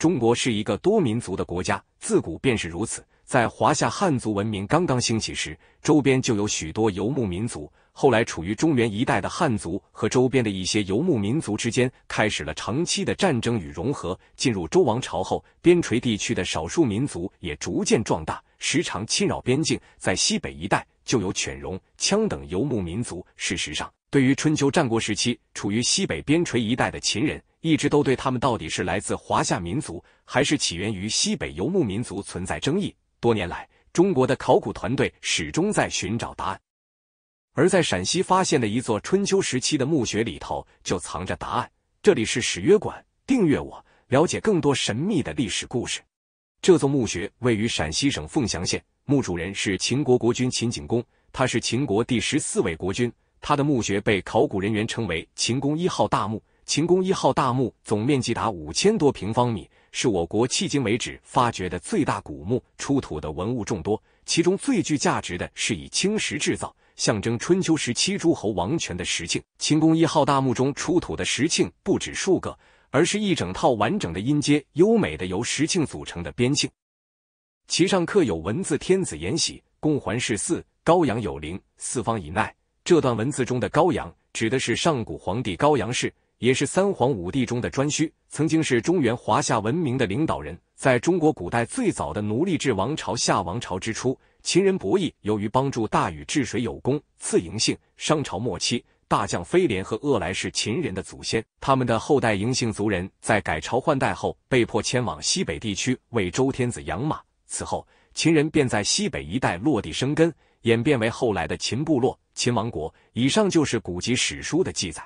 中国是一个多民族的国家，自古便是如此。在华夏汉族文明刚刚兴起时，周边就有许多游牧民族。后来，处于中原一带的汉族和周边的一些游牧民族之间，开始了长期的战争与融合。进入周王朝后，边陲地区的少数民族也逐渐壮大。时常侵扰边境，在西北一带就有犬戎、羌等游牧民族。事实上，对于春秋战国时期处于西北边陲一带的秦人，一直都对他们到底是来自华夏民族还是起源于西北游牧民族存在争议。多年来，中国的考古团队始终在寻找答案。而在陕西发现的一座春秋时期的墓穴里头，就藏着答案。这里是史约馆，订阅我，了解更多神秘的历史故事。这座墓穴位于陕西省凤翔县，墓主人是秦国国君秦景公，他是秦国第十四位国君。他的墓穴被考古人员称为秦公一号大墓。秦公一号大墓总面积达五千多平方米，是我国迄今为止发掘的最大古墓，出土的文物众多，其中最具价值的是以青石制造、象征春秋时期诸侯王权的石磬。秦公一号大墓中出土的石磬不止数个。而是一整套完整的音阶，优美的由石磬组成的编磬，其上刻有文字“天子延禧，公环世嗣，高阳有灵，四方以耐。这段文字中的“高阳”指的是上古皇帝高阳氏，也是三皇五帝中的颛顼，曾经是中原华夏文明的领导人。在中国古代最早的奴隶制王朝夏王朝之初，秦人伯益由于帮助大禹治水有功，赐嬴姓。商朝末期。大将飞廉和恶来是秦人的祖先，他们的后代嬴姓族人在改朝换代后被迫迁往西北地区为周天子养马。此后，秦人便在西北一带落地生根，演变为后来的秦部落、秦王国。以上就是古籍史书的记载。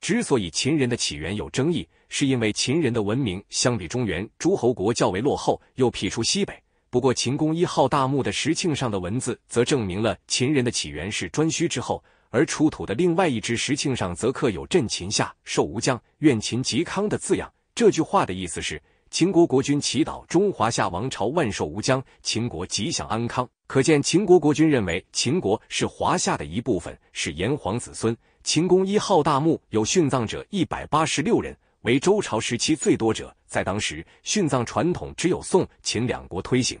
之所以秦人的起源有争议，是因为秦人的文明相比中原诸侯国较为落后，又辟出西北。不过，秦公一号大墓的石磬上的文字则证明了秦人的起源是颛顼之后。而出土的另外一只石磬上，则刻有“镇秦下，寿无疆，愿秦吉康”的字样。这句话的意思是，秦国国君祈祷中华夏王朝万寿无疆，秦国吉祥安康。可见，秦国国君认为秦国是华夏的一部分，是炎黄子孙。秦公一号大墓有殉葬者一百八十六人，为周朝时期最多者。在当时，殉葬传统只有宋、秦两国推行，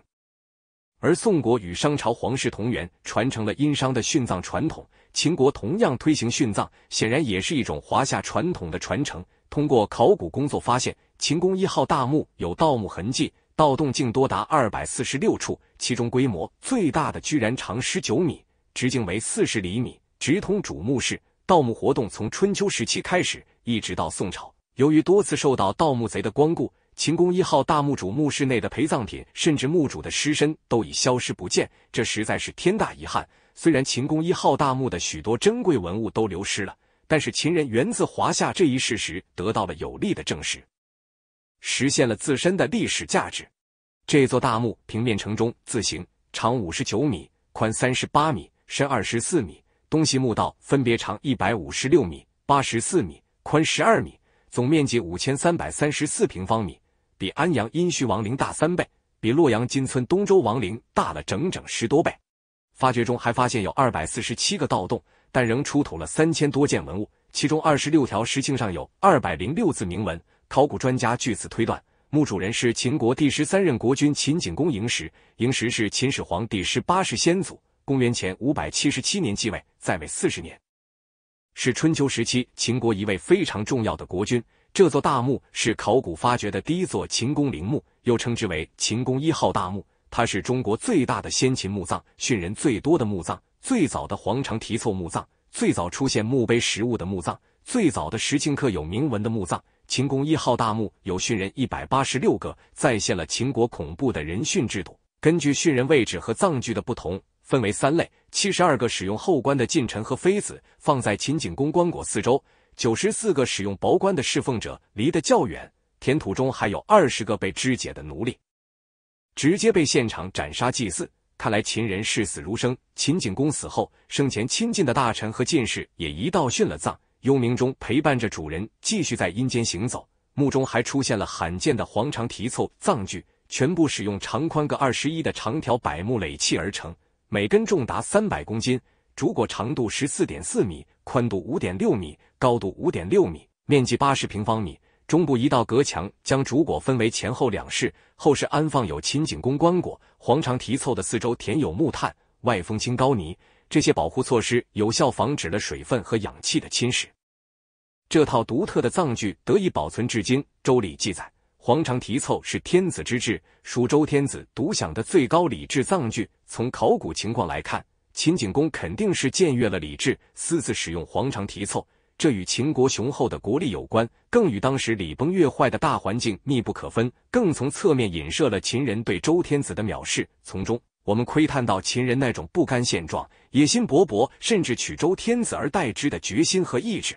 而宋国与商朝皇室同源，传承了殷商的殉葬传统。秦国同样推行殉葬，显然也是一种华夏传统的传承。通过考古工作发现，秦公一号大墓有盗墓痕迹，盗洞竟多达二百四十六处，其中规模最大的居然长十九米，直径为四十厘米，直通主墓室。盗墓活动从春秋时期开始，一直到宋朝，由于多次受到盗墓贼的光顾，秦公一号大墓主墓室内的陪葬品，甚至墓主的尸身都已消失不见，这实在是天大遗憾。虽然秦公一号大墓的许多珍贵文物都流失了，但是秦人源自华夏这一事实得到了有力的证实，实现了自身的历史价值。这座大墓平面城中字形，长五十九米，宽三十八米，深二十四米，东西墓道分别长一百五十六米、八十四米，宽十二米，总面积五千三百三十四平方米，比安阳殷墟王陵大三倍，比洛阳金村东周王陵大了整整十多倍。发掘中还发现有二百四十七个盗洞，但仍出土了三千多件文物，其中二十六条石磬上有二百零六字铭文。考古专家据此推断，墓主人是秦国第十三任国君秦景公嬴石，嬴石是秦始皇第十八世先祖，公元前五百七十七年继位，在位四十年，是春秋时期秦国一位非常重要的国君。这座大墓是考古发掘的第一座秦公陵墓，又称之为秦公一号大墓。它是中国最大的先秦墓葬，殉人最多的墓葬，最早的皇长提凑墓葬，最早出现墓碑实物的墓葬，最早的石青刻有铭文的墓葬。秦公一号大墓有殉人一百八十六个，再现了秦国恐怖的人殉制度。根据殉人位置和葬具的不同，分为三类：七十二个使用后棺的近臣和妃子放在秦景公棺椁四周；九十四个使用薄棺的侍奉者离得较远；填土中还有二十个被肢解的奴隶。直接被现场斩杀祭祀，看来秦人视死如生。秦景公死后，生前亲近的大臣和进士也一道殉了葬，幽冥中陪伴着主人继续在阴间行走。墓中还出现了罕见的黄长提凑葬具，全部使用长宽各二十一的长条柏木垒砌而成，每根重达三百公斤，主椁长度十四点四米，宽度五点六米，高度五点六米，面积八十平方米。中部一道隔墙将主椁分为前后两室，后室安放有秦景公棺椁。黄肠题凑的四周填有木炭，外封青膏泥，这些保护措施有效防止了水分和氧气的侵蚀。这套独特的葬具得以保存至今。《周礼》记载，黄肠题凑是天子之制，属周天子独享的最高礼制葬具。从考古情况来看，秦景公肯定是僭越了礼制，私自使用黄肠题凑。这与秦国雄厚的国力有关，更与当时礼崩乐坏的大环境密不可分，更从侧面影射了秦人对周天子的藐视。从中，我们窥探到秦人那种不甘现状、野心勃勃，甚至取周天子而代之的决心和意志。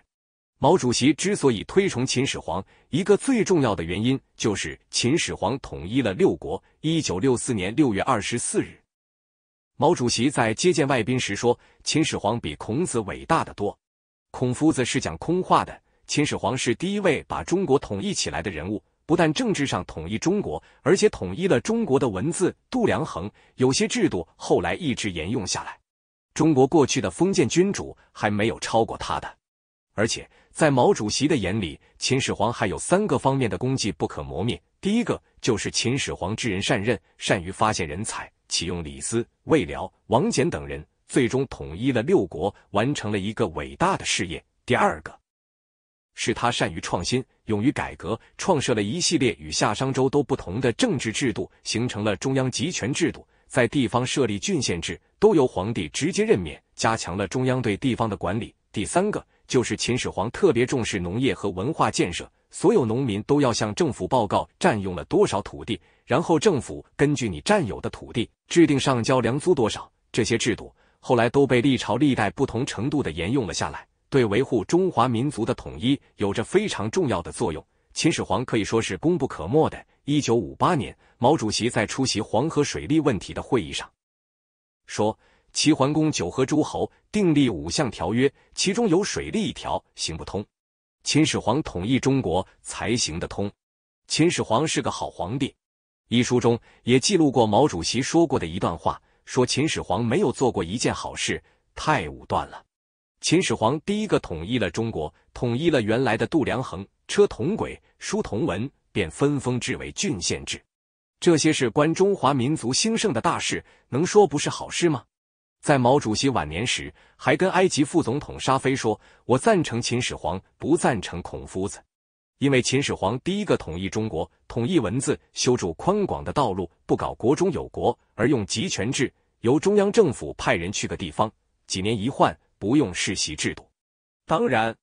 毛主席之所以推崇秦始皇，一个最重要的原因就是秦始皇统一了六国。一九六四年六月二十四日，毛主席在接见外宾时说：“秦始皇比孔子伟大的多。”孔夫子是讲空话的。秦始皇是第一位把中国统一起来的人物，不但政治上统一中国，而且统一了中国的文字、度量衡，有些制度后来一直沿用下来。中国过去的封建君主还没有超过他的。而且在毛主席的眼里，秦始皇还有三个方面的功绩不可磨灭。第一个就是秦始皇知人善任，善于发现人才，启用李斯、魏缭、王翦等人。最终统一了六国，完成了一个伟大的事业。第二个是他善于创新，勇于改革，创设了一系列与夏商周都不同的政治制度，形成了中央集权制度，在地方设立郡县制，都由皇帝直接任免，加强了中央对地方的管理。第三个就是秦始皇特别重视农业和文化建设，所有农民都要向政府报告占用了多少土地，然后政府根据你占有的土地制定上交粮租多少，这些制度。后来都被历朝历代不同程度的沿用了下来，对维护中华民族的统一有着非常重要的作用。秦始皇可以说是功不可没的。一九五八年，毛主席在出席黄河水利问题的会议上说：“齐桓公九合诸侯，订立五项条约，其中有水利一条行不通；秦始皇统一中国才行得通。秦始皇是个好皇帝。”一书中也记录过毛主席说过的一段话。说秦始皇没有做过一件好事，太武断了。秦始皇第一个统一了中国，统一了原来的度量衡、车同轨、书同文，便分封制为郡县制，这些是关中华民族兴盛的大事，能说不是好事吗？在毛主席晚年时，还跟埃及副总统沙菲说：“我赞成秦始皇，不赞成孔夫子。”因为秦始皇第一个统一中国，统一文字，修筑宽广的道路，不搞国中有国，而用集权制，由中央政府派人去个地方，几年一换，不用世袭制度。当然，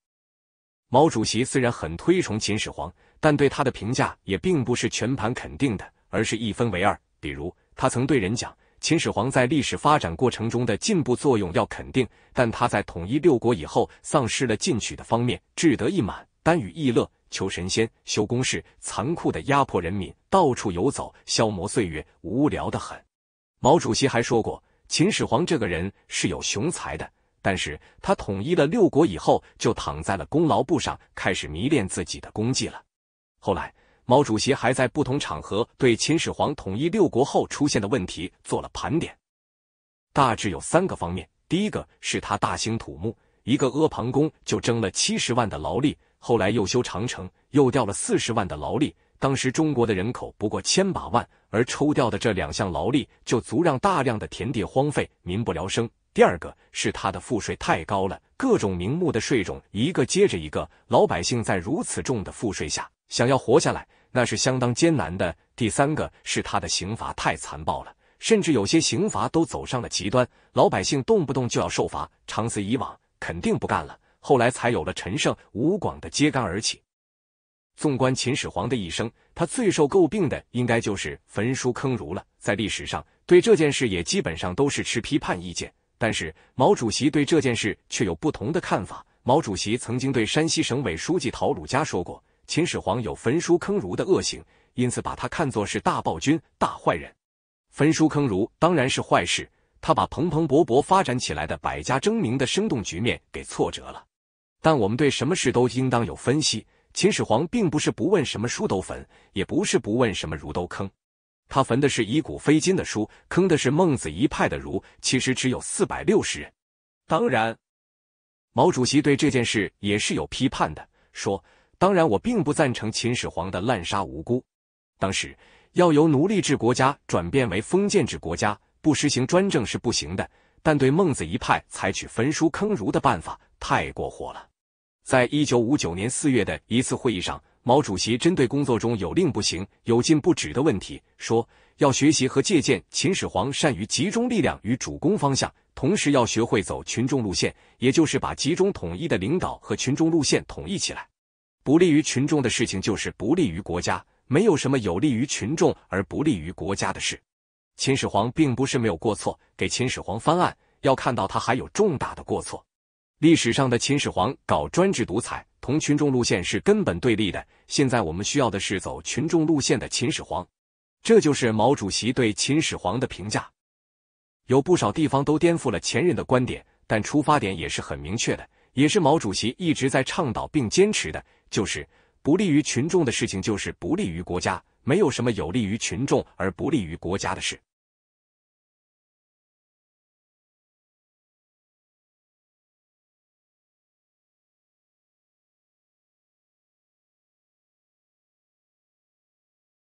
毛主席虽然很推崇秦始皇，但对他的评价也并不是全盘肯定的，而是一分为二。比如，他曾对人讲：秦始皇在历史发展过程中的进步作用要肯定，但他在统一六国以后丧失了进取的方面，志得意满，耽于逸乐。求神仙，修公事，残酷的压迫人民，到处游走，消磨岁月，无聊的很。毛主席还说过，秦始皇这个人是有雄才的，但是他统一了六国以后，就躺在了功劳簿上，开始迷恋自己的功绩了。后来，毛主席还在不同场合对秦始皇统一六国后出现的问题做了盘点，大致有三个方面。第一个是他大兴土木，一个阿房宫就征了七十万的劳力。后来又修长城，又调了四十万的劳力。当时中国的人口不过千把万，而抽调的这两项劳力就足让大量的田地荒废，民不聊生。第二个是他的赋税太高了，各种名目的税种一个接着一个，老百姓在如此重的赋税下，想要活下来那是相当艰难的。第三个是他的刑罚太残暴了，甚至有些刑罚都走上了极端，老百姓动不动就要受罚，长此以往肯定不干了。后来才有了陈胜吴广的揭竿而起。纵观秦始皇的一生，他最受诟病的应该就是焚书坑儒了。在历史上，对这件事也基本上都是持批判意见。但是毛主席对这件事却有不同的看法。毛主席曾经对山西省委书记陶鲁佳说过：“秦始皇有焚书坑儒的恶行，因此把他看作是大暴君、大坏人。”焚书坑儒当然是坏事，他把蓬蓬勃勃发展起来的百家争鸣的生动局面给挫折了。但我们对什么事都应当有分析。秦始皇并不是不问什么书都焚，也不是不问什么儒都坑，他焚的是以古非今的书，坑的是孟子一派的儒。其实只有四百六十人。当然，毛主席对这件事也是有批判的，说：“当然，我并不赞成秦始皇的滥杀无辜。当时要由奴隶制国家转变为封建制国家，不实行专政是不行的。但对孟子一派采取焚书坑儒的办法。”太过火了。在一九五九年四月的一次会议上，毛主席针对工作中有令不行、有禁不止的问题，说：“要学习和借鉴秦始皇善于集中力量与主攻方向，同时要学会走群众路线，也就是把集中统一的领导和群众路线统一起来。不利于群众的事情，就是不利于国家。没有什么有利于群众而不利于国家的事。秦始皇并不是没有过错，给秦始皇翻案，要看到他还有重大的过错。”历史上的秦始皇搞专制独裁，同群众路线是根本对立的。现在我们需要的是走群众路线的秦始皇，这就是毛主席对秦始皇的评价。有不少地方都颠覆了前人的观点，但出发点也是很明确的，也是毛主席一直在倡导并坚持的，就是不利于群众的事情就是不利于国家，没有什么有利于群众而不利于国家的事。